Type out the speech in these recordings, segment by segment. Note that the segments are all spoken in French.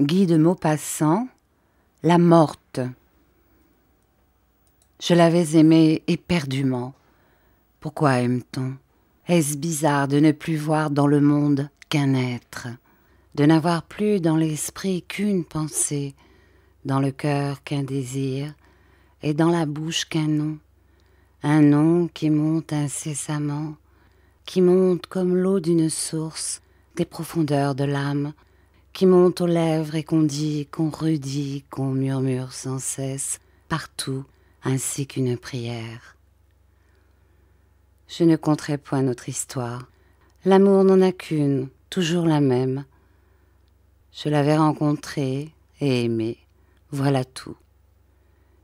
Guy de Maupassant, La Morte. Je l'avais aimée éperdument. Pourquoi aime-t-on Est-ce bizarre de ne plus voir dans le monde qu'un être, de n'avoir plus dans l'esprit qu'une pensée, dans le cœur qu'un désir, et dans la bouche qu'un nom, un nom qui monte incessamment, qui monte comme l'eau d'une source, des profondeurs de l'âme, qui monte aux lèvres et qu'on dit, qu'on redit, qu'on murmure sans cesse, partout, ainsi qu'une prière. Je ne compterai point notre histoire. L'amour n'en a qu'une, toujours la même. Je l'avais rencontrée et aimée, voilà tout.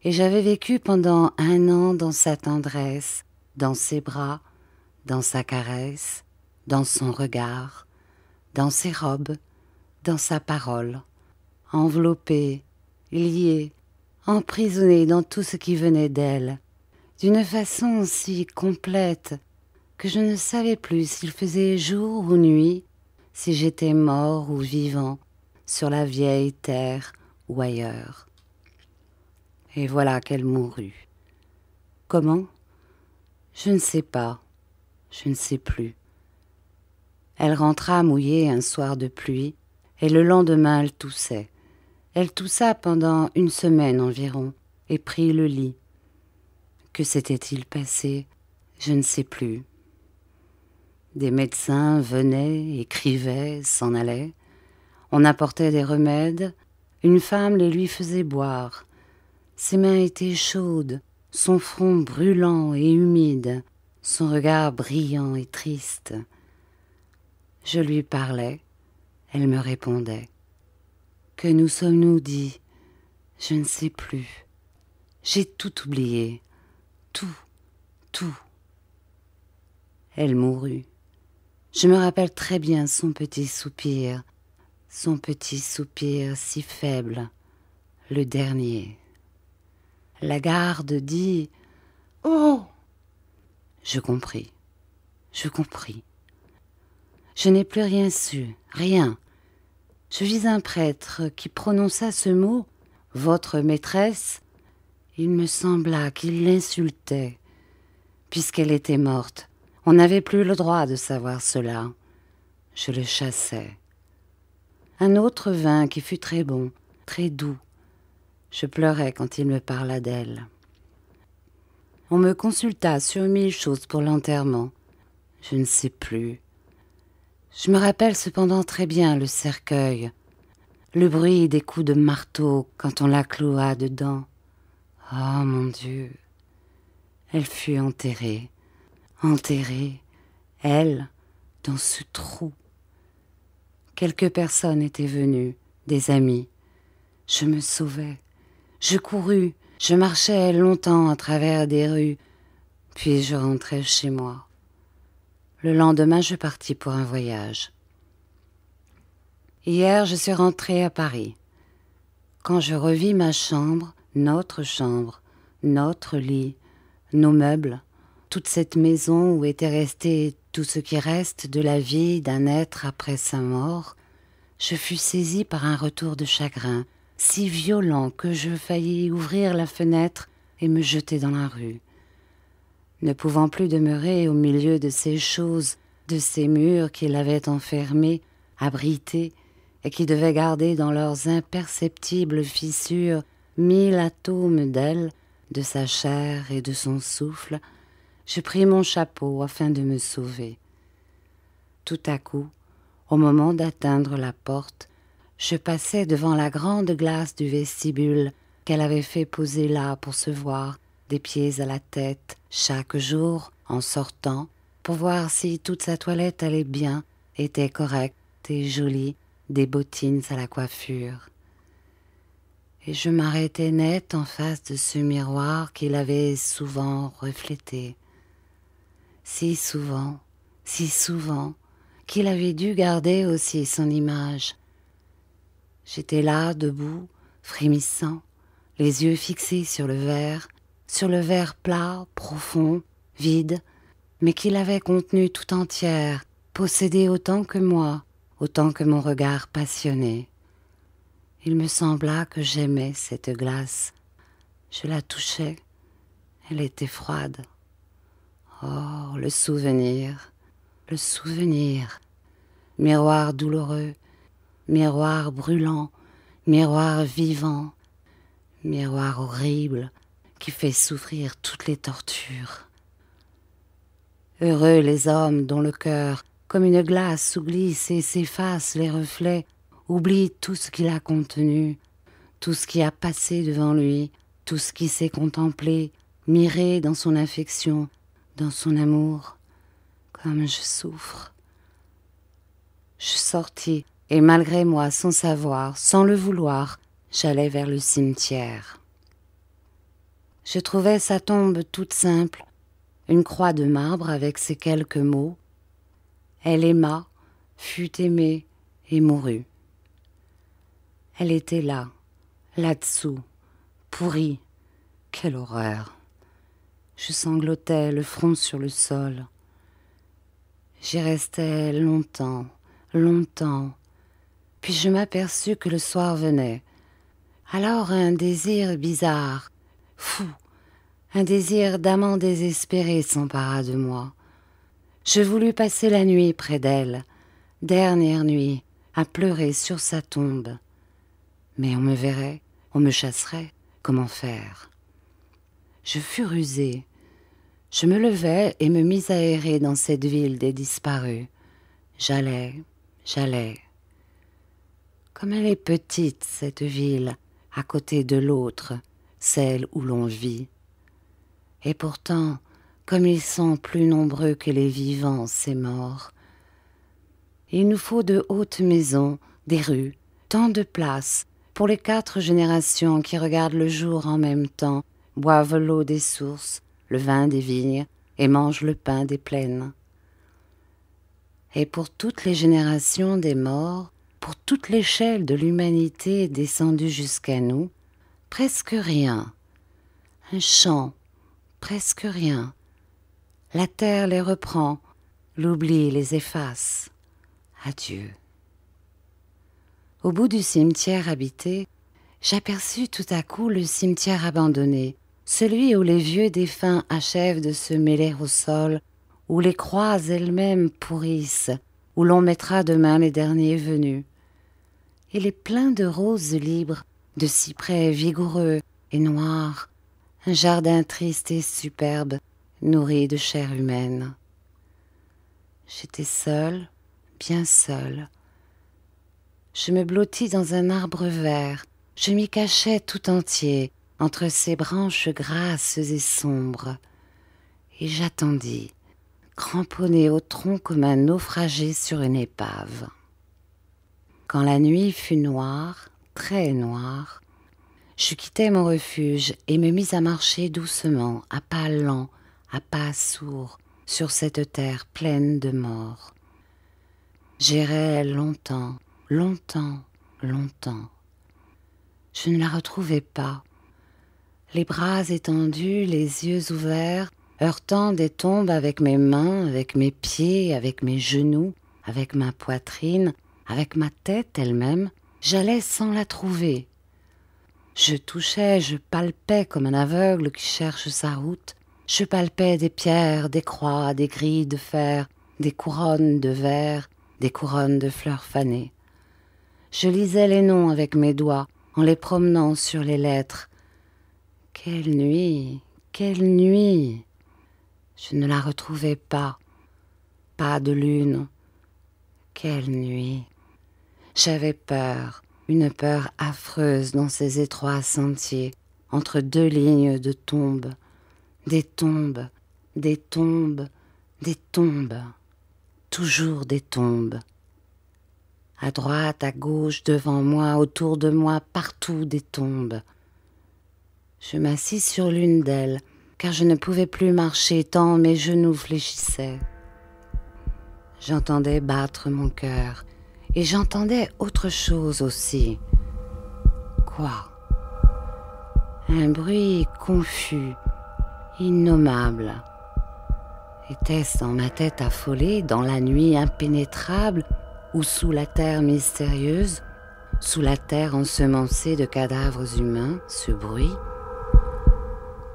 Et j'avais vécu pendant un an dans sa tendresse, dans ses bras, dans sa caresse, dans son regard, dans ses robes, dans sa parole, enveloppée, liée, emprisonnée dans tout ce qui venait d'elle, d'une façon si complète que je ne savais plus s'il faisait jour ou nuit, si j'étais mort ou vivant, sur la vieille terre ou ailleurs. Et voilà qu'elle mourut. Comment Je ne sais pas, je ne sais plus. Elle rentra mouillée un soir de pluie, et le lendemain elle toussait. Elle toussa pendant une semaine environ, et prit le lit. Que s'était-il passé Je ne sais plus. Des médecins venaient, écrivaient, s'en allaient. On apportait des remèdes. Une femme les lui faisait boire. Ses mains étaient chaudes, son front brûlant et humide, son regard brillant et triste. Je lui parlais. Elle me répondait. Que nous sommes-nous dit Je ne sais plus. J'ai tout oublié. Tout, tout. Elle mourut. Je me rappelle très bien son petit soupir, son petit soupir si faible, le dernier. La garde dit Oh Je compris, je compris. Je n'ai plus rien su, rien, je vis un prêtre qui prononça ce mot, votre maîtresse. Il me sembla qu'il l'insultait, puisqu'elle était morte. On n'avait plus le droit de savoir cela. Je le chassais. Un autre vint qui fut très bon, très doux. Je pleurais quand il me parla d'elle. On me consulta sur mille choses pour l'enterrement. Je ne sais plus. Je me rappelle cependant très bien le cercueil, le bruit des coups de marteau quand on la cloua dedans. Oh mon Dieu Elle fut enterrée, enterrée, elle, dans ce trou. Quelques personnes étaient venues, des amis. Je me sauvais. Je courus, je marchais longtemps à travers des rues, puis je rentrais chez moi. Le lendemain, je partis pour un voyage. Hier, je suis rentrée à Paris. Quand je revis ma chambre, notre chambre, notre lit, nos meubles, toute cette maison où était resté tout ce qui reste de la vie d'un être après sa mort, je fus saisie par un retour de chagrin, si violent que je faillis ouvrir la fenêtre et me jeter dans la rue ne pouvant plus demeurer au milieu de ces choses, de ces murs qui l'avaient enfermée, abritée, et qui devaient garder dans leurs imperceptibles fissures mille atomes d'elle, de sa chair et de son souffle, je pris mon chapeau afin de me sauver. Tout à coup, au moment d'atteindre la porte, je passai devant la grande glace du vestibule qu'elle avait fait poser là pour se voir, des pieds à la tête, chaque jour, en sortant, pour voir si toute sa toilette allait bien, était correcte et jolie, des bottines à la coiffure. Et je m'arrêtais net en face de ce miroir qu'il avait souvent reflété. Si souvent, si souvent, qu'il avait dû garder aussi son image. J'étais là, debout, frémissant, les yeux fixés sur le verre, sur le verre plat, profond, vide, mais qui avait contenu tout entière, possédé autant que moi, autant que mon regard passionné. Il me sembla que j'aimais cette glace. Je la touchais, elle était froide. Oh, le souvenir, le souvenir. Miroir douloureux, miroir brûlant, miroir vivant, miroir horrible, qui fait souffrir toutes les tortures. Heureux les hommes dont le cœur, comme une glace, glisse et s'efface les reflets, oublie tout ce qu'il a contenu, tout ce qui a passé devant lui, tout ce qui s'est contemplé, miré dans son affection, dans son amour. Comme je souffre. Je sortis, et malgré moi, sans savoir, sans le vouloir, j'allais vers le cimetière je trouvais sa tombe toute simple, une croix de marbre avec ses quelques mots. Elle aima, fut aimée et mourut. Elle était là, là-dessous, pourrie. Quelle horreur. Je sanglotais, le front sur le sol. J'y restais longtemps, longtemps. Puis je m'aperçus que le soir venait. Alors un désir bizarre, fou, un désir d'amant désespéré s'empara de moi. Je voulus passer la nuit près d'elle, dernière nuit, à pleurer sur sa tombe. Mais on me verrait, on me chasserait, comment faire Je fus rusé. Je me levai et me mis à errer dans cette ville des disparus. J'allais, j'allais. Comme elle est petite, cette ville, à côté de l'autre, celle où l'on vit. Et pourtant, comme ils sont plus nombreux que les vivants, ces morts, il nous faut de hautes maisons, des rues, tant de places pour les quatre générations qui regardent le jour en même temps, boivent l'eau des sources, le vin des vignes et mangent le pain des plaines. Et pour toutes les générations des morts, pour toute l'échelle de l'humanité descendue jusqu'à nous, presque rien. Un chant, presque rien. La terre les reprend, l'oubli les efface. Adieu. Au bout du cimetière habité, j'aperçus tout à coup le cimetière abandonné, celui où les vieux défunts achèvent de se mêler au sol, où les croix elles-mêmes pourrissent, où l'on mettra demain les derniers venus. Il est plein de roses libres, de cyprès vigoureux et noirs, un jardin triste et superbe, nourri de chair humaine. J'étais seul, bien seul. Je me blottis dans un arbre vert, je m'y cachais tout entier, entre ses branches grasses et sombres, et j'attendis, cramponné au tronc comme un naufragé sur une épave. Quand la nuit fut noire, très noir, je quittai mon refuge et me mis à marcher doucement, à pas lents, à pas sourds, sur cette terre pleine de morts. J'irai longtemps, longtemps, longtemps. Je ne la retrouvais pas. Les bras étendus, les yeux ouverts, heurtant des tombes avec mes mains, avec mes pieds, avec mes genoux, avec ma poitrine, avec ma tête elle-même, J'allais sans la trouver. Je touchais, je palpais comme un aveugle qui cherche sa route. Je palpais des pierres, des croix, des grilles de fer, des couronnes de verre, des couronnes de fleurs fanées. Je lisais les noms avec mes doigts en les promenant sur les lettres. Quelle nuit, quelle nuit Je ne la retrouvais pas. Pas de lune. Quelle nuit j'avais peur, une peur affreuse dans ces étroits sentiers, entre deux lignes de tombes, des tombes, des tombes, des tombes, toujours des tombes. À droite, à gauche, devant moi, autour de moi, partout des tombes. Je m'assis sur l'une d'elles, car je ne pouvais plus marcher tant mes genoux fléchissaient. J'entendais battre mon cœur, et j'entendais autre chose aussi. Quoi Un bruit confus, innommable. Était-ce dans ma tête affolée, dans la nuit impénétrable, ou sous la terre mystérieuse, sous la terre ensemencée de cadavres humains, ce bruit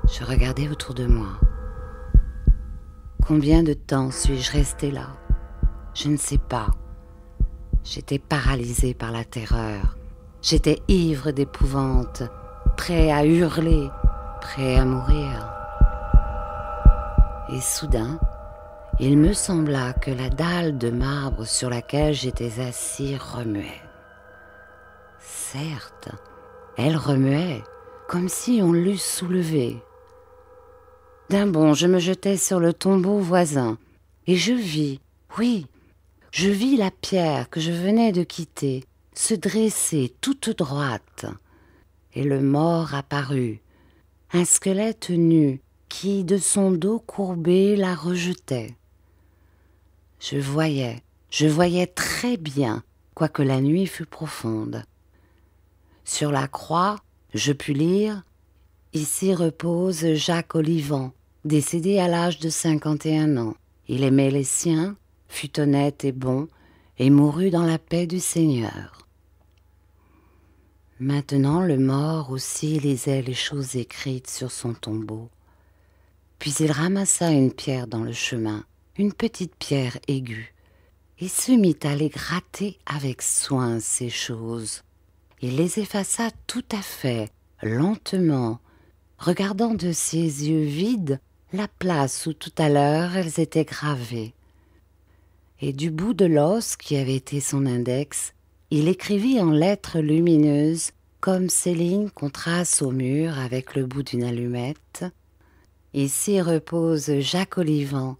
Je regardais autour de moi. Combien de temps suis-je resté là Je ne sais pas. J'étais paralysé par la terreur. J'étais ivre d'épouvante, prêt à hurler, prêt à mourir. Et soudain, il me sembla que la dalle de marbre sur laquelle j'étais assis remuait. Certes, elle remuait, comme si on l'eût soulevée. D'un bond, je me jetai sur le tombeau voisin, et je vis, oui, je vis la pierre que je venais de quitter se dresser toute droite, et le mort apparut, un squelette nu qui de son dos courbé la rejetait. Je voyais, je voyais très bien, quoique la nuit fût profonde. Sur la croix, je pus lire Ici repose Jacques Olivant, décédé à l'âge de cinquante-et-un ans. Il aimait les siens, fut honnête et bon, et mourut dans la paix du Seigneur. Maintenant le mort aussi lisait les choses écrites sur son tombeau. Puis il ramassa une pierre dans le chemin, une petite pierre aiguë, et se mit à les gratter avec soin ces choses. Il les effaça tout à fait, lentement, regardant de ses yeux vides la place où tout à l'heure elles étaient gravées et du bout de l'os qui avait été son index, il écrivit en lettres lumineuses, comme ces lignes qu'on trace au mur avec le bout d'une allumette. Ici repose Jacques Olivant,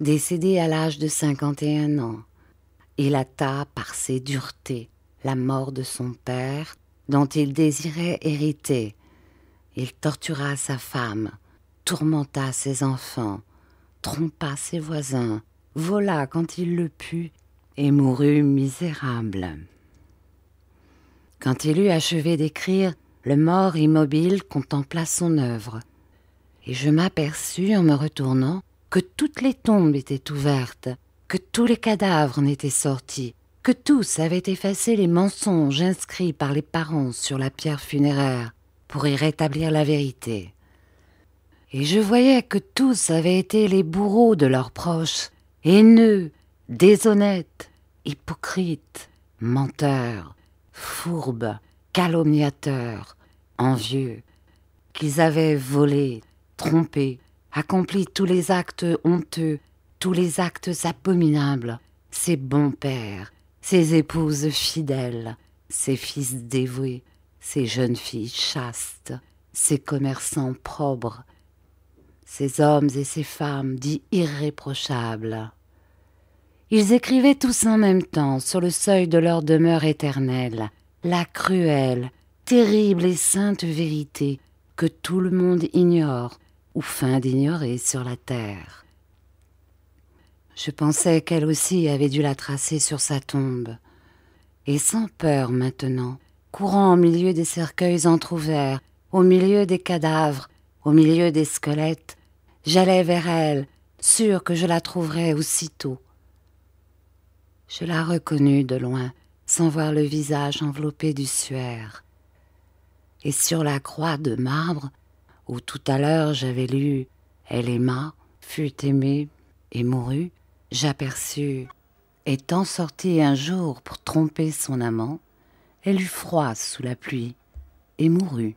décédé à l'âge de 51 ans. Il atta par ses duretés la mort de son père, dont il désirait hériter. Il tortura sa femme, tourmenta ses enfants, trompa ses voisins, vola quand il le put et mourut misérable. Quand il eut achevé d'écrire, le mort immobile contempla son œuvre, et je m'aperçus en me retournant que toutes les tombes étaient ouvertes, que tous les cadavres n'étaient sortis, que tous avaient effacé les mensonges inscrits par les parents sur la pierre funéraire pour y rétablir la vérité. Et je voyais que tous avaient été les bourreaux de leurs proches, haineux, déshonnête, hypocrite, menteurs, fourbe, calomniateurs, envieux, qu'ils avaient volé, trompé, accompli tous les actes honteux, tous les actes abominables, ses bons pères, ses épouses fidèles, ses fils dévoués, ses jeunes filles chastes, ses commerçants probes, ces hommes et ces femmes dits irréprochables. Ils écrivaient tous en même temps sur le seuil de leur demeure éternelle la cruelle, terrible et sainte vérité que tout le monde ignore ou feint d'ignorer sur la terre. Je pensais qu'elle aussi avait dû la tracer sur sa tombe, et sans peur maintenant, courant au milieu des cercueils entr'ouverts, au milieu des cadavres, au milieu des squelettes, j'allais vers elle, sûre que je la trouverais aussitôt. Je la reconnus de loin, sans voir le visage enveloppé du suaire. Et sur la croix de marbre, où tout à l'heure j'avais lu Elle aima, fut aimée et mourut, j'aperçus, étant sortie un jour pour tromper son amant, elle eut froid sous la pluie et mourut.